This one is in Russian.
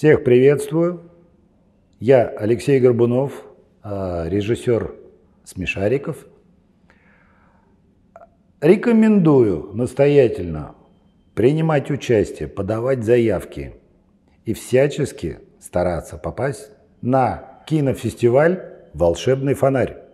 Всех приветствую. Я Алексей Горбунов, а, режиссер «Смешариков». Рекомендую настоятельно принимать участие, подавать заявки и всячески стараться попасть на кинофестиваль «Волшебный фонарь».